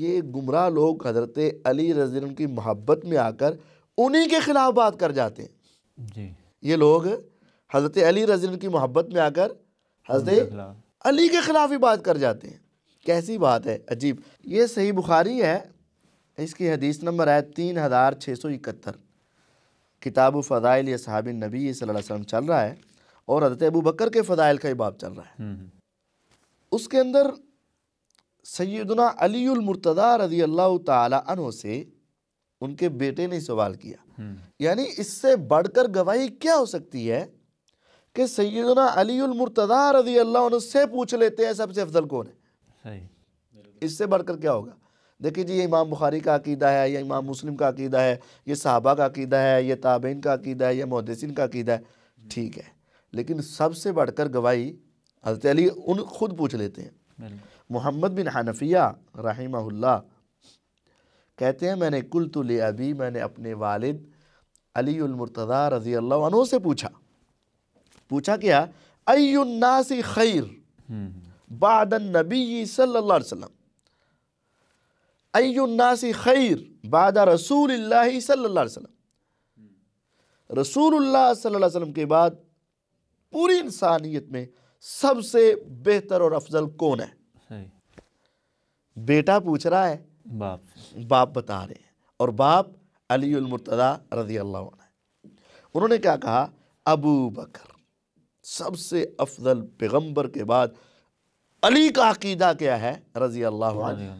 یہ گمراہ لوگ حضرت علی رضی اللہ عنہ کی محبت میں آ کر انہی کے خلاف بات کر جاتے ہیں جی یہ لوگ حضرت علی رضی اللہ عنہ کی محبت میں آ کر حضرت علی کے خلاف ہی بات کر جاتے ہیں کیسی بات ہے عجیب یہ صحیح بخاری ہے اس کی حدیث نمبر ہے تین ہزار چھ سو اکہتر کتاب و فضائل یہ صحاب نبی صلی اللہ علیہ وسلم چل رہا ہے اور حضرت ابو بکر کے فضائل کا ہی باب چل رہا ہے اس کے اندر سیدنا علی المرتضی رضی اللہ تعالی عنہ سے ان کے بیٹے نے سوال کیا یعنی اس سے بڑھ کر گواہی کیا ہو سکتی ہے کہ سیدنا علی المرتضی رضی اللہ عنہ سے پوچھ لیتے ہیں سب سے افضل کون ہے اس سے بڑھ کر کیا ہوگا دیکھیں جی یہ امام بخاری کا عقیدہ ہے یا امام مسلم کا عقیدہ ہے یہ صحابہ کا عقیدہ ہے یہ تابعین کا عقیدہ ہے یہ محدثین کا عقیدہ ہے ٹھیک ہے لیکن سب سے بڑھ کر گواہی حضرت علی ان خود پوچھ لیتے ہیں محمد بن حنفیہ رحمہ اللہ کہتے ہیں میں نے کل تو لے ابھی میں نے اپنے والد علی المرتضی رضی اللہ عنہ سے پوچھا پوچھا کیا ای الناس خیر بعد النبی صلی اللہ علیہ وسلم ای الناس خیر بعد رسول اللہ صلی اللہ علیہ وسلم رسول اللہ صلی اللہ علیہ وسلم کے بعد پوری انسانیت میں سب سے بہتر اور افضل کون ہے بیٹا پوچھ رہا ہے باپ بتا رہے ہیں اور باپ علی المرتضی رضی اللہ عنہ انہوں نے کیا کہا ابو بکر سب سے افضل پیغمبر کے بعد علی کا عقیدہ کیا ہے رضی اللہ عنہ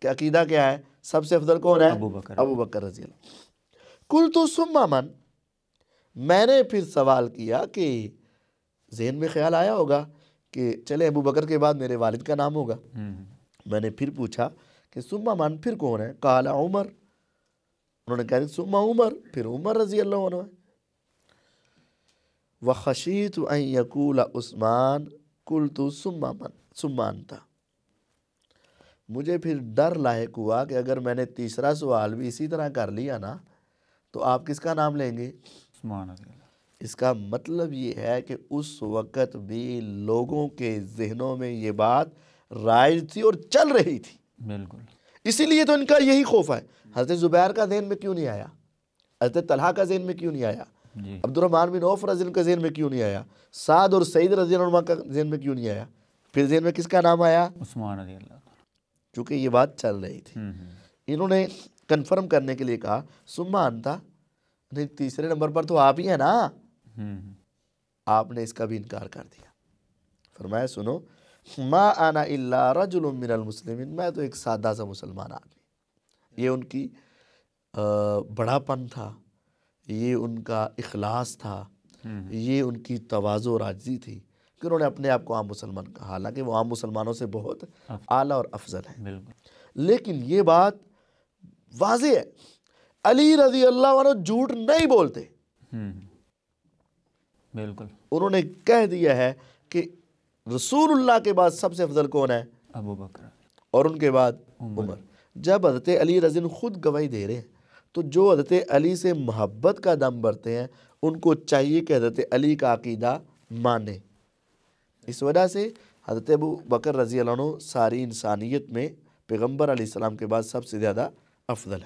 کہ عقیدہ کیا ہے سب سے افضل کون ہے ابو بکر ابو بکر رضی اللہ کل تو من میں نے پھر سوال کیا کہ ذہن میں خیال آیا ہوگا کہ چلے ابو بکر کے بعد میرے والد کا نام ہوگا میں نے پھر پوچھا کہ پھر کون ہے کالا عمر انہوں نے کہا عمر پھر عمر رضی اللہ عنہ و خشی تو عثمان کل تو مجھے پھر ڈر لاحق ہوا کہ اگر میں نے تیسرا سوال بھی اسی طرح کر لیا نا تو آپ کس کا نام لیں گے اس کا مطلب یہ ہے کہ اس وقت بھی لوگوں کے ذہنوں میں یہ بات رائج تھی اور چل رہی تھی بالکل اسی لیے تو ان کا یہی خوف ہے حضرت زبیر کا ذہن میں کیوں نہیں آیا حضرت طلحہ کا ذہن میں کیوں نہیں آیا جی۔ عبد بن عوف رضی کا ذہن میں کیوں نہیں آیا سعد اور سعید رضی اللہ کا ذہن میں کیوں نہیں آیا پھر ذہن میں کس کا نام آیا عثمان رضی اللہ چونکہ یہ بات چل رہی تھی انہوں نے کنفرم کرنے کے لیے کہا انتا نہیں تیسرے نمبر پر تو آپ ہی ہیں نا آپ نے اس کا بھی انکار کر دیا فرمایا سنو ما آنا اللہ رجل من المسلمین میں تو ایک سادہ سا مسلمان آدمی یہ ان کی بڑا پن تھا یہ ان کا اخلاص تھا یہ ان کی توازو راجزی تھی کہ انہوں نے اپنے آپ کو عام مسلمان کہا حالانکہ وہ عام مسلمانوں سے بہت اعلیٰ اور افضل ہیں لیکن یہ بات واضح ہے علی رضی اللہ عنہ جھوٹ نہیں بولتے بالکل انہوں نے کہہ دیا ہے کہ رسول اللہ کے بعد سب سے افضل کون ہے ابو بکر اور ان کے بعد عمر جب حضرت علی رضن خود گواہی دے رہے ہیں تو جو حضرت علی سے محبت کا دم بڑھتے ہیں ان کو چاہیے کہ حضرت علی کا عقیدہ مانے اس وجہ سے حضرت ابو بکر رضی اللہ عنہ ساری انسانیت میں پیغمبر علیہ السلام کے بعد سب سے زیادہ افضل ہے